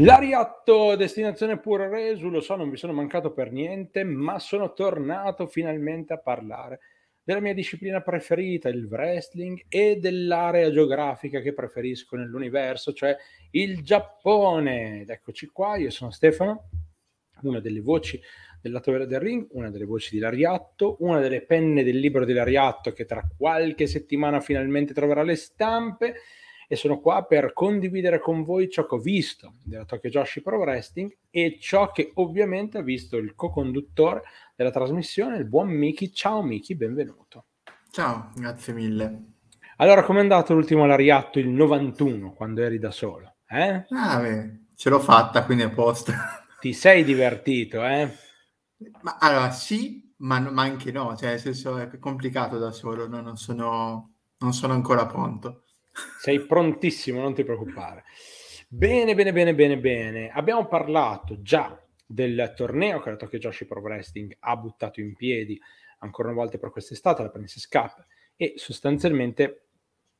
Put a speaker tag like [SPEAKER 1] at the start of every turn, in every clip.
[SPEAKER 1] L'Ariatto, destinazione pure resu, lo so, non vi sono mancato per niente, ma sono tornato finalmente a parlare della mia disciplina preferita, il wrestling, e dell'area geografica che preferisco nell'universo, cioè il Giappone. Ed eccoci qua, io sono Stefano, una delle voci della Tovera del Ring, una delle voci di Lariatto, una delle penne del libro di Lariatto che tra qualche settimana finalmente troverà le stampe, e sono qua per condividere con voi ciò che ho visto della Tokyo Joshi Pro Wrestling e ciò che ovviamente ha visto il co-conduttore della trasmissione, il buon Miki. Ciao Miki, benvenuto. Ciao, grazie mille. Allora, com'è andato l'ultimo lariatto, il 91, quando eri da solo? Eh? Ah, beh, ce l'ho fatta, quindi è a posto. Ti sei divertito, eh?
[SPEAKER 2] Ma, allora, sì, ma, ma, anche no, cioè, nel senso è complicato da solo, no? non,
[SPEAKER 1] sono, non sono ancora pronto. Sei prontissimo, non ti preoccupare. Bene, bene, bene, bene, bene. Abbiamo parlato già del torneo che la Tokyo Joshi Pro Wrestling ha buttato in piedi ancora una volta per quest'estate, la Princess Cup, e sostanzialmente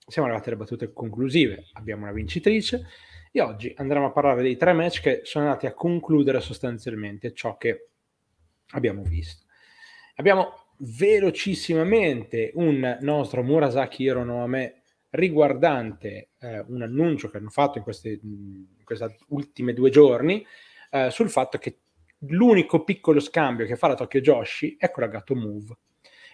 [SPEAKER 1] siamo arrivati alle battute conclusive. Abbiamo una vincitrice e oggi andremo a parlare dei tre match che sono andati a concludere sostanzialmente ciò che abbiamo visto. Abbiamo velocissimamente un nostro Murasaki Hironome riguardante eh, un annuncio che hanno fatto in, questi ultimi due giorni eh, sul fatto che l'unico piccolo scambio che fa la Tokyo Joshi è con la Gato Move.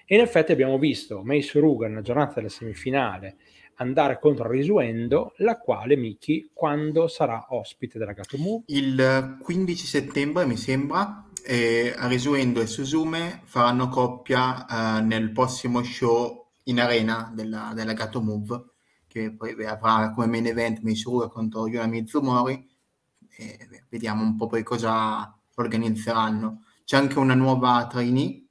[SPEAKER 1] E in effetti abbiamo visto Mace Ruga nella giornata della semifinale andare contro Risuendo, la quale Miki quando sarà ospite della Gato Move? Il 15 settembre mi sembra, E
[SPEAKER 2] Risuendo e Suzume faranno coppia eh, nel prossimo show in arena della, della Gato Move che poi avrà come main event Misura contro Yuna Mizumori e vediamo un po' poi cosa organizzeranno. C'è anche una nuova trainee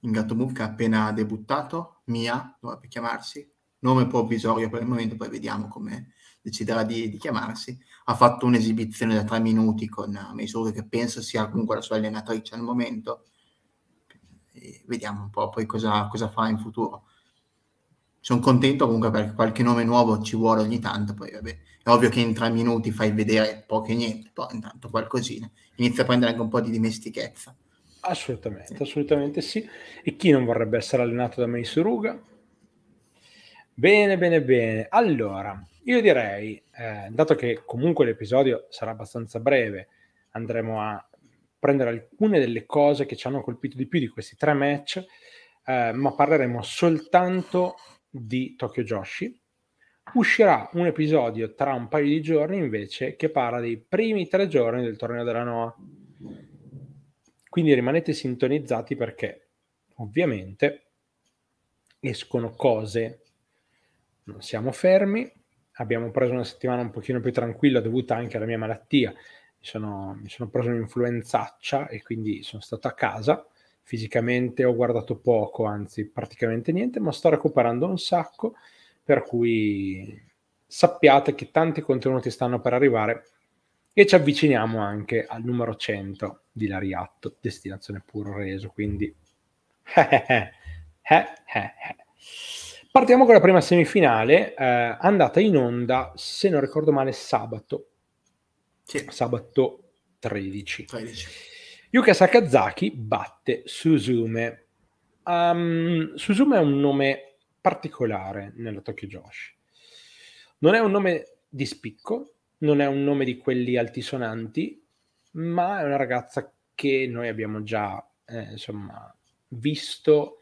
[SPEAKER 2] in Gatto che ha appena debuttato, Mia dovrebbe chiamarsi, nome provvisorio per il momento, poi vediamo come deciderà di, di chiamarsi. Ha fatto un'esibizione da tre minuti con Misura che penso sia comunque la sua allenatrice al momento. E vediamo un po' poi cosa, cosa farà in futuro sono contento comunque perché qualche nome nuovo ci vuole ogni tanto, poi vabbè, è ovvio che in tre minuti fai vedere poco e niente, poi intanto qualcosina, inizia a prendere anche un po' di dimestichezza.
[SPEAKER 1] Assolutamente, sì. assolutamente sì. E chi non vorrebbe essere allenato da Mace Ruga? Bene, bene, bene. Allora, io direi, eh, dato che comunque l'episodio sarà abbastanza breve, andremo a prendere alcune delle cose che ci hanno colpito di più di questi tre match, eh, ma parleremo soltanto di Tokyo Joshi. Uscirà un episodio tra un paio di giorni invece che parla dei primi tre giorni del torneo della Noa. Quindi rimanete sintonizzati perché ovviamente escono cose. Non siamo fermi, abbiamo preso una settimana un pochino più tranquilla dovuta anche alla mia malattia. Mi sono, mi sono preso un'influenzaccia e quindi sono stato a casa Fisicamente ho guardato poco, anzi praticamente niente, ma sto recuperando un sacco, per cui sappiate che tanti contenuti stanno per arrivare e ci avviciniamo anche al numero 100 di Lariatto, destinazione puro reso, quindi... Partiamo con la prima semifinale, eh, andata in onda, se non ricordo male, sabato. Sì. Sabato 13. 13. Yuka Sakazaki batte Suzume. Um, Suzume è un nome particolare nella Tokyo Josh. Non è un nome di spicco, non è un nome di quelli altisonanti, ma è una ragazza che noi abbiamo già, eh, insomma, visto,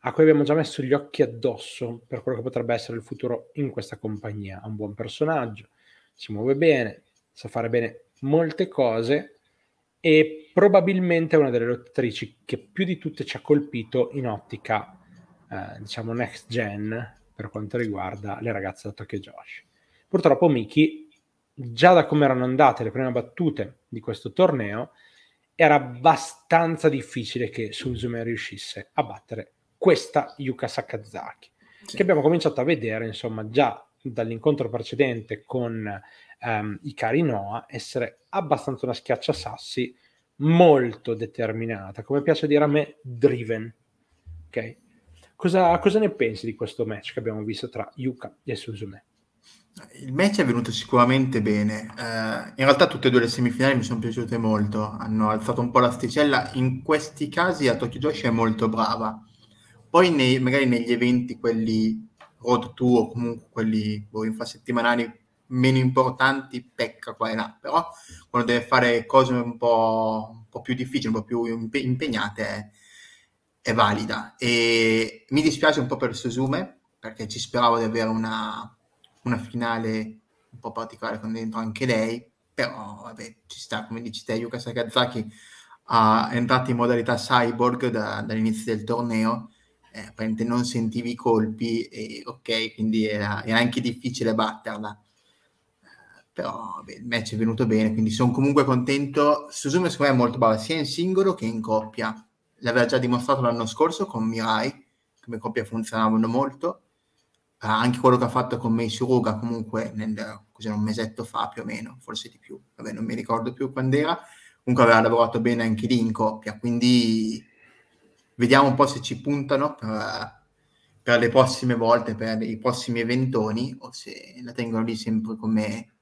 [SPEAKER 1] a cui abbiamo già messo gli occhi addosso per quello che potrebbe essere il futuro in questa compagnia. Ha un buon personaggio, si muove bene, sa fare bene molte cose e probabilmente è una delle lottatrici che più di tutte ci ha colpito in ottica, eh, diciamo, next gen per quanto riguarda le ragazze da Tokyo Josh. Purtroppo Miki, già da come erano andate le prime battute di questo torneo, era abbastanza difficile che Suzume riuscisse a battere questa Yuka Sakazaki, sì. che abbiamo cominciato a vedere, insomma, già dall'incontro precedente con um, Ikari Noa, essere abbastanza una schiaccia sassi molto determinata, come piace dire a me, driven. Ok? Cosa, cosa, ne pensi di questo match che abbiamo visto tra Yuka e Suzume?
[SPEAKER 2] Il match è venuto sicuramente bene. Eh, in realtà tutte e due le semifinali mi sono piaciute molto, hanno alzato un po' l'asticella. In questi casi a Tokyo Joshi è molto brava. Poi nei, magari negli eventi, quelli road to o comunque quelli boh, infrasettimanali meno importanti pecca qua e là, però quando deve fare cose un po', un po più difficili, un po' più impe- impegnate, è, è, valida. E mi dispiace un po' per Suzume, perché ci speravo di avere una, una finale un po' particolare con dentro anche lei, però vabbè, ci sta, come dici te, Yuka Sakazaki ha entrato in modalità cyborg da, dall'inizio del torneo, eh, apparentemente non sentivi i colpi, e, ok, quindi era, era anche difficile batterla però beh, il match è venuto bene, quindi sono comunque contento. Suzume secondo me è molto brava sia in singolo che in coppia, l'aveva già dimostrato l'anno scorso con Mirai, come coppia funzionavano molto, uh, anche quello che ha fatto con Mei Suruga comunque nel, un mesetto fa più o meno, forse di più, vabbè non mi ricordo più quando era, comunque aveva lavorato bene anche lì in coppia, quindi vediamo un po' se ci puntano per, per le prossime volte, per i prossimi eventoni, o se la tengono lì sempre come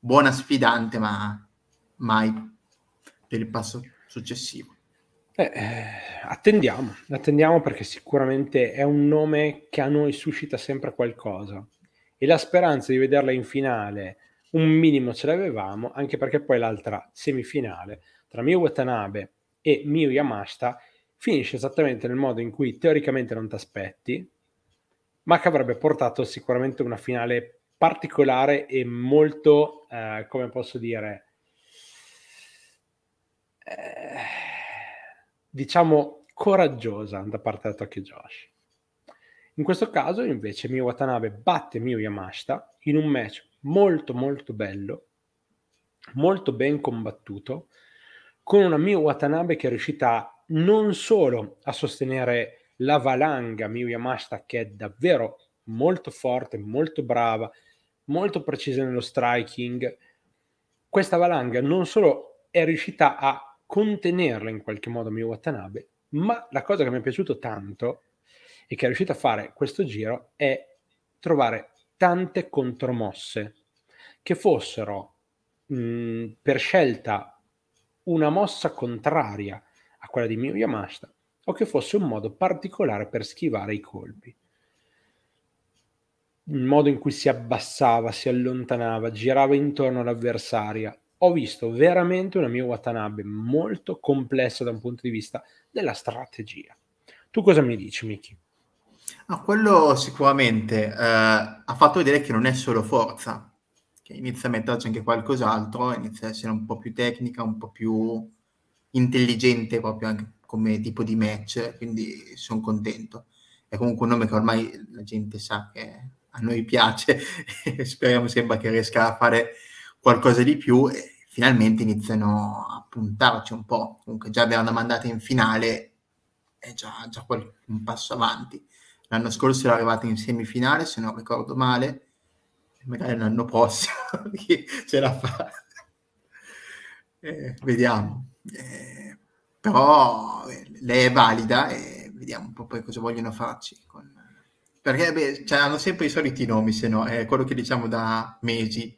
[SPEAKER 2] buona sfidante, ma mai per il passo successivo.
[SPEAKER 1] Eh, attendiamo, attendiamo perché sicuramente è un nome che a noi suscita sempre qualcosa e la speranza di vederla in finale un minimo ce l'avevamo, anche perché poi l'altra semifinale tra Mio Watanabe e Mio Yamashita finisce esattamente nel modo in cui teoricamente non ti aspetti, ma che avrebbe portato sicuramente una finale particolare e molto eh, come posso dire, eh, diciamo coraggiosa da parte di Tokyo Josh. In questo caso invece Miyu Watanabe batte Miyu Yamashita in un match molto molto bello, molto ben combattuto, con una Miyu Watanabe che è riuscita non solo a sostenere la valanga Miyu Yamashita che è davvero molto forte, molto brava, molto precise nello striking. Questa valanga non solo è riuscita a contenerla in qualche modo Mio Watanabe, ma la cosa che mi è piaciuto tanto e che è riuscita a fare questo giro è trovare tante contromosse che fossero mh, mm, per scelta una mossa contraria a quella di Mio Yamashita o che fosse un modo particolare per schivare i colpi il modo in cui si abbassava, si allontanava, girava intorno all'avversaria. Ho visto veramente una mia Watanabe molto complessa da un punto di vista della strategia. Tu cosa mi dici, Miki?
[SPEAKER 2] Ah, quello sicuramente eh, ha fatto vedere che non è solo forza, che inizia a metterci anche qualcos'altro, inizia a essere un po' più tecnica, un po' più intelligente proprio anche come tipo di match, quindi sono contento. È comunque un nome che ormai la gente sa che a noi piace e speriamo sembra che riesca a fare qualcosa di più e finalmente iniziano a puntarci un po'. Comunque già avevano mandata in finale, è già, già un passo avanti. L'anno scorso era arrivata in semifinale, se non ricordo male, magari l'anno prossimo ce la fa. Eh, vediamo. Eh, però eh, lei è valida e vediamo un po' poi cosa vogliono farci con, perché beh, cioè, hanno sempre i soliti nomi, se no, è quello che diciamo da mesi.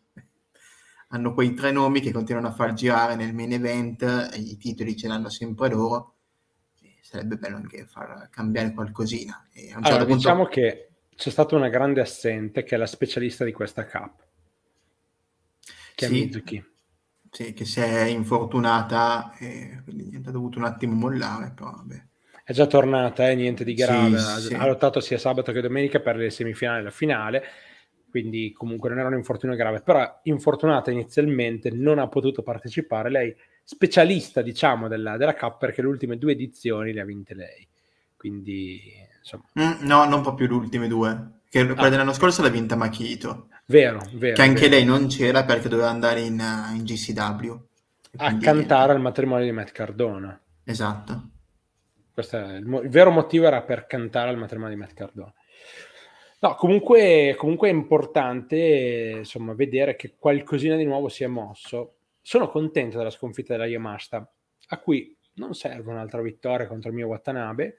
[SPEAKER 2] Hanno quei tre nomi che continuano a far girare nel main event, i titoli ce l'hanno sempre loro. sarebbe bello anche far cambiare qualcosina. Allora, certo punto... diciamo
[SPEAKER 1] che c'è stata una grande assente che è la specialista di questa Cup, che sì. è Mizuki. Sì, che si è infortunata, eh, quindi ha dovuto un attimo mollare, però vabbè è già tornata, eh, niente di grave. Sì, sì. ha lottato sia sabato che domenica per le semifinali e la finale, quindi comunque non era un infortunio grave, però infortunata inizialmente non ha potuto partecipare. Lei specialista, diciamo, della, della Cup perché le ultime due edizioni le ha vinte lei. Quindi, insomma...
[SPEAKER 2] Mm, no, non proprio le ultime due. Che ah. quella dell'anno scorso l'ha vinta Machito. Vero, vero. Che anche vero. lei non c'era perché doveva andare in, eh, in GCW.
[SPEAKER 1] A cantare al matrimonio di Matt Cardona.
[SPEAKER 2] Esatto
[SPEAKER 1] il, mo- il, vero motivo era per cantare al matrimonio di Matt Cardone. No, comunque, comunque è importante insomma, vedere che qualcosina di nuovo si è mosso. Sono contento della sconfitta della Yamasta, a cui non serve un'altra vittoria contro il mio Watanabe,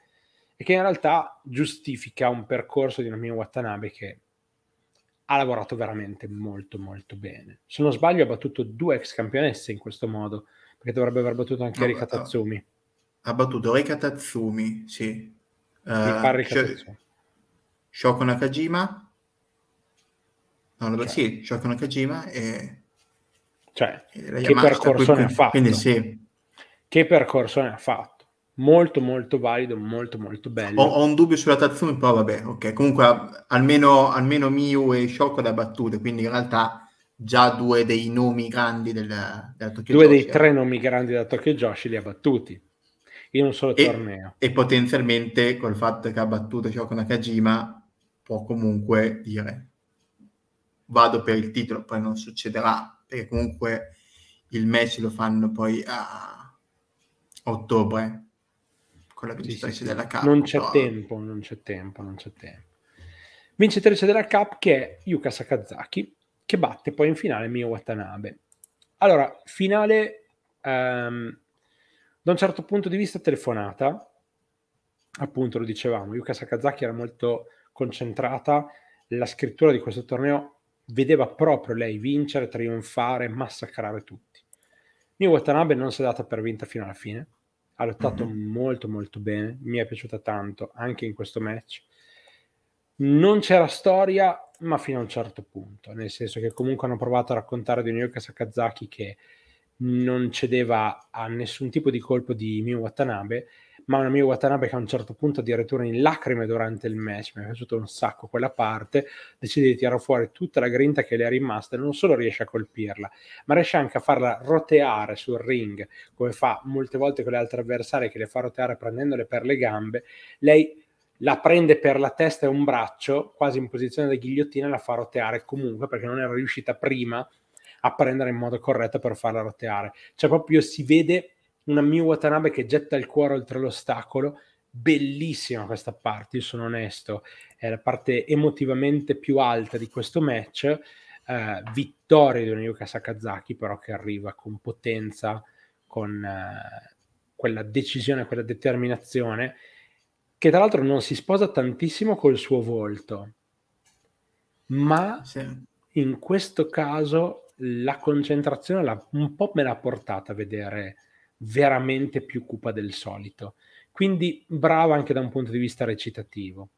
[SPEAKER 1] e che in realtà giustifica un percorso di Namio Watanabe che ha lavorato veramente molto molto bene. Se non sbaglio ha battuto due ex campionesse in questo modo, perché dovrebbe aver battuto anche no, Erika Tatsumi ha battuto Reika
[SPEAKER 2] Tatsumi, sì. Uh, Sh-
[SPEAKER 1] Shoko Nakajima.
[SPEAKER 2] No, cioè. Sì, Shoko Nakajima e...
[SPEAKER 1] Cioè, e che percorso ne ha fatto. Quindi sì. Che percorso ne ha fatto. Molto, molto valido, molto, molto bello. Ho, ho
[SPEAKER 2] un dubbio sulla Tatsumi, però vabbè, ok. Comunque almeno, almeno Miu e Shoko da battute, quindi in realtà già due dei nomi grandi del, della Tokyo Due Joshi, dei eh. tre nomi grandi della Tokyo Joshi li ha battuti in un solo e, torneo. E potenzialmente col fatto che ha battuto Shoko Nakajima può comunque dire vado per il titolo, poi non succederà, perché comunque il match lo fanno poi a ottobre
[SPEAKER 1] con la vincitrice sì, sì. della Cup. Non c'è però. tempo, non c'è tempo, non c'è tempo. Vincitrice della Cup che è Yuka Sakazaki, che batte poi in finale Mio Watanabe. Allora, finale um, da un certo punto di vista telefonata, appunto lo dicevamo, Yuka Sakazaki era molto concentrata, la scrittura di questo torneo vedeva proprio lei vincere, trionfare, massacrare tutti. Mio Watanabe non si è data per vinta fino alla fine, ha lottato mm-hmm. molto molto bene, mi è piaciuta tanto anche in questo match. Non c'era storia, ma fino a un certo punto, nel senso che comunque hanno provato a raccontare di New York Sakazaki che non cedeva a nessun tipo di colpo di Mio Watanabe, ma una Mio Watanabe che a un certo punto addirittura in lacrime durante il match, mi è piaciuto un sacco quella parte, decide di tirare fuori tutta la grinta che le è rimasta e non solo riesce a colpirla, ma riesce anche a farla roteare sul ring, come fa molte volte con le altre avversarie che le fa roteare prendendole per le gambe, lei la prende per la testa e un braccio, quasi in posizione da ghigliottina, e la fa roteare comunque perché non era riuscita prima a prendere in modo corretto per farla roteare. Cioè proprio si vede una Miu Watanabe che getta il cuore oltre l'ostacolo. Bellissima questa parte, io sono onesto, è la parte emotivamente più alta di questo match. Eh, vittoria di Yuka Sakazaki però che arriva con potenza, con eh, quella decisione, quella determinazione che tra l'altro non si sposa tantissimo col suo volto, ma sì. in questo caso la concentrazione la, un po' me l'ha portata a vedere veramente più cupa del solito. Quindi brava anche da un punto di vista recitativo.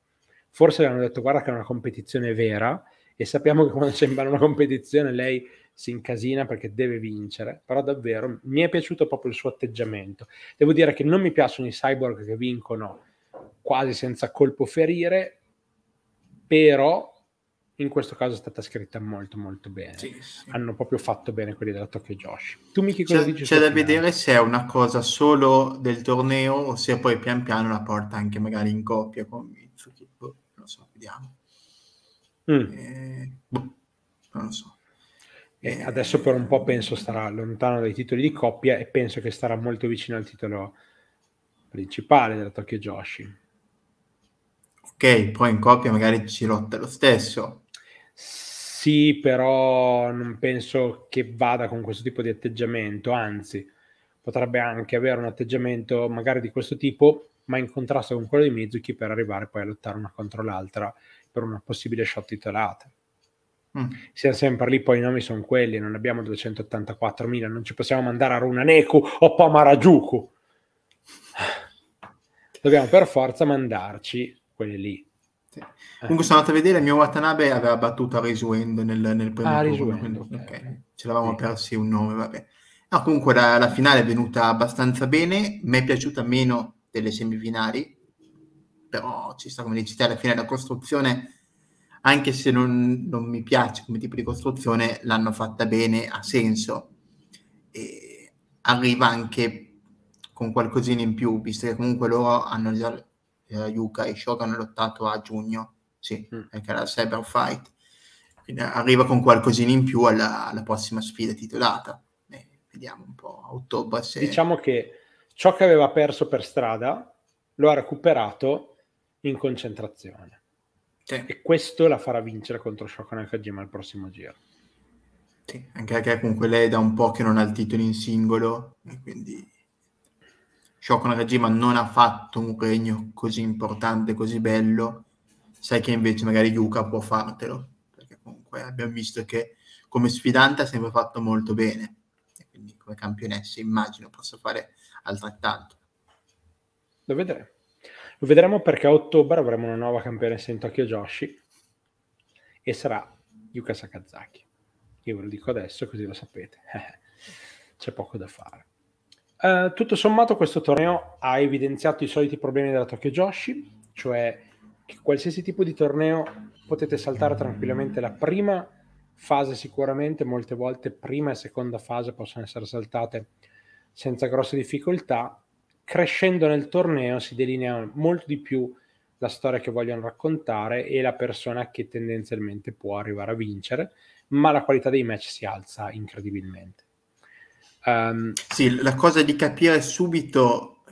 [SPEAKER 1] Forse le hanno detto guarda che è una competizione vera e sappiamo che quando sembra una competizione lei si incasina perché deve vincere, però davvero mi è piaciuto proprio il suo atteggiamento. Devo dire che non mi piacciono i cyborg che vincono quasi senza colpo ferire, però in questo caso è stata scritta molto molto bene. Sì, sì. Hanno proprio fatto bene quelli della Tokyo Josh. Tu mi chiedi cosa c'è, dici? C'è da finale?
[SPEAKER 2] vedere se è una cosa solo del torneo o se poi pian piano la porta anche magari in coppia con Mitsuki. Boh, non lo so, vediamo.
[SPEAKER 1] Mm. Eh, boh, non lo so. Eh, eh adesso per un po' penso starà lontano dai titoli di coppia e penso che starà molto vicino al titolo principale della Tokyo Joshi.
[SPEAKER 2] Ok, poi in coppia magari ci lotta lo stesso.
[SPEAKER 1] Sì, però non penso che vada con questo tipo di atteggiamento, anzi potrebbe anche avere un atteggiamento magari di questo tipo, ma in contrasto con quello di Mizuki per arrivare poi a lottare una contro l'altra per una possibile shot titolata. Mm. Siamo sempre lì, poi i nomi sono quelli, non abbiamo 284.000, non ci possiamo mandare a Runaneku o Pomarajuku. Dobbiamo per forza mandarci quelli lì. Sì. Comunque sono andato a
[SPEAKER 2] vedere, il mio Watanabe aveva
[SPEAKER 1] battuto a Risuendo nel, nel primo ah, turno,
[SPEAKER 2] quindi, okay. Okay.
[SPEAKER 1] ce l'avevamo sì. persi
[SPEAKER 2] un nome, vabbè. No, comunque la, la, finale è venuta abbastanza bene, mi è piaciuta meno delle semifinali, però ci sta come dici te, alla fine la costruzione, anche se non, non, mi piace come tipo di costruzione, l'hanno fatta bene, ha senso. E arriva anche con qualcosina in più, visto che comunque loro hanno già eh, Yuka e Shogun hanno lottato a giugno, sì, mm. perché
[SPEAKER 1] era Cyber Fight.
[SPEAKER 2] Quindi arriva con qualcosina in più alla, alla prossima sfida titolata. E
[SPEAKER 1] vediamo un po' a ottobre se... Diciamo che ciò che aveva perso per strada lo ha recuperato in concentrazione. Sì. E questo la farà vincere contro Shokan Nakajima al prossimo giro. Sì,
[SPEAKER 2] anche perché comunque lei da un po' che non ha il titolo in singolo, e quindi Shoko Nakajima non ha fatto un regno così importante, così bello, sai che invece magari Yuka può fartelo, perché comunque abbiamo visto che come sfidante ha sempre fatto molto bene, e quindi come campionessa immagino possa fare altrettanto.
[SPEAKER 1] Lo vedremo. Lo vedremo perché a ottobre avremo una nuova campionessa in Tokyo Joshi e sarà Yuka Sakazaki. Io ve lo dico adesso così lo sapete. C'è poco da fare. Eh, tutto sommato questo torneo ha evidenziato i soliti problemi della Tokyo Joshi, cioè che qualsiasi tipo di torneo potete saltare tranquillamente la prima fase sicuramente, molte volte prima e seconda fase possono essere saltate senza grosse difficoltà. Crescendo nel torneo si delinea molto di più la storia che vogliono raccontare e la persona che tendenzialmente può arrivare a vincere, ma la qualità dei match si alza incredibilmente.
[SPEAKER 2] Um, sì, la cosa di capire subito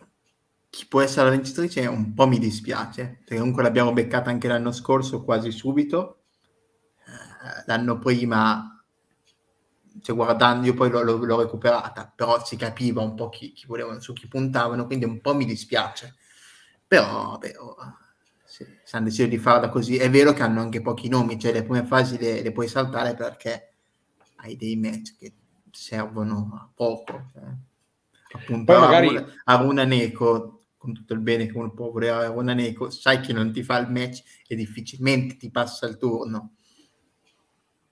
[SPEAKER 2] chi può essere la vincitrice un po' mi dispiace, perché comunque l'abbiamo beccata anche l'anno scorso quasi subito. Eh, l'anno prima, cioè guardando, io poi l'ho, l'ho recuperata, però si capiva un po' chi, chi volevano, su chi puntavano, quindi un po' mi dispiace. Però, beh, oh, sì, se hanno deciso di farla così, è vero che hanno anche pochi nomi, cioè le prime fasi le, le puoi saltare perché hai dei match che servono a poco. Cioè. Appunto, Poi magari... a Aruna, Neko, con tutto il bene che uno può avere a Aruna Neko, sai che non ti fa il match e difficilmente ti passa
[SPEAKER 1] il turno.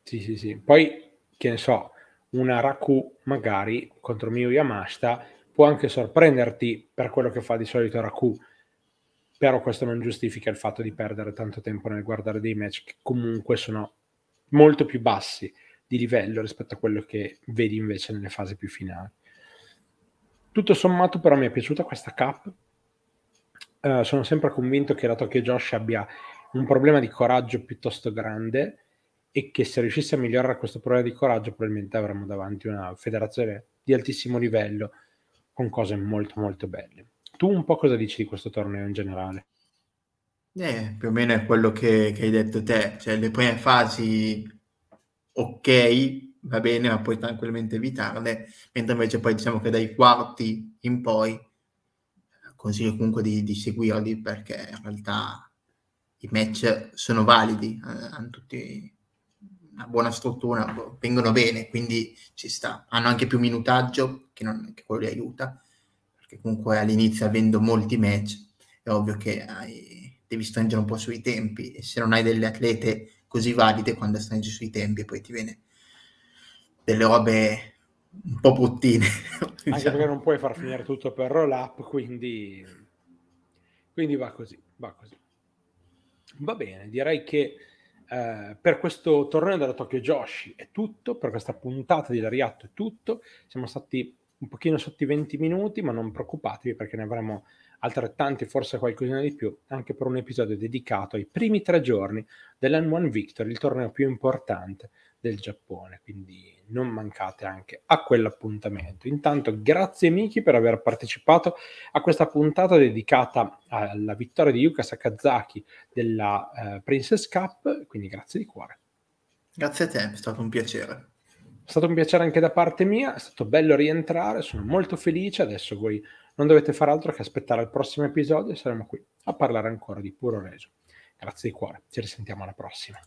[SPEAKER 1] Sì, sì, sì. Poi, che ne so, una Raku magari contro Mio Yamashita può anche sorprenderti per quello che fa di solito Raku, però questo non giustifica il fatto di perdere tanto tempo nel guardare dei match che comunque sono molto più bassi di livello rispetto a quello che vedi invece nelle fasi più finali. Tutto sommato però mi è piaciuta questa cap. Uh, sono sempre convinto che la Tokyo Josh abbia un problema di coraggio piuttosto grande e che se riuscisse a migliorare questo problema di coraggio probabilmente avremmo davanti una federazione di altissimo livello con cose molto molto belle. Tu un po' cosa dici di questo torneo in generale? Eh, più o meno è quello che, che hai detto te,
[SPEAKER 2] cioè le prime fasi ok, va bene, ma puoi tranquillamente evitarle, mentre invece poi diciamo che dai quarti in poi consiglio comunque di, di seguirli perché in realtà i match sono validi, eh, hanno tutti una buona struttura, vengono bene, quindi ci sta. Hanno anche più minutaggio, che, non, che quello li aiuta, perché comunque all'inizio avendo molti match è ovvio che hai, devi stringere un po' sui tempi e se non hai delle atlete così valide quando stringi sui tempi, e poi ti viene delle robe un po' bruttine. Anche diciamo. perché
[SPEAKER 1] non puoi far finire tutto per roll up, quindi, quindi va così, va così. Va bene, direi che eh, per questo torneo della Tokyo Joshi è tutto, per questa puntata di Lariatto è tutto. Siamo stati un pochino sotto i 20 minuti, ma non preoccupatevi perché ne avremo altrettanti, forse qualcosina di più, anche per un episodio dedicato ai primi tre giorni dell'N1 Victory, il torneo più importante del Giappone. Quindi non mancate anche a quell'appuntamento. Intanto, grazie Miki per aver partecipato a questa puntata dedicata alla vittoria di Yuka Sakazaki della eh, Princess Cup. Quindi grazie di cuore. Grazie a te, è stato un piacere. È stato un piacere anche da parte mia, è stato bello rientrare, sono molto felice. Adesso voi non dovete fare altro che aspettare il prossimo episodio e saremo qui a parlare ancora di puro reso. Grazie di cuore, ci risentiamo alla prossima.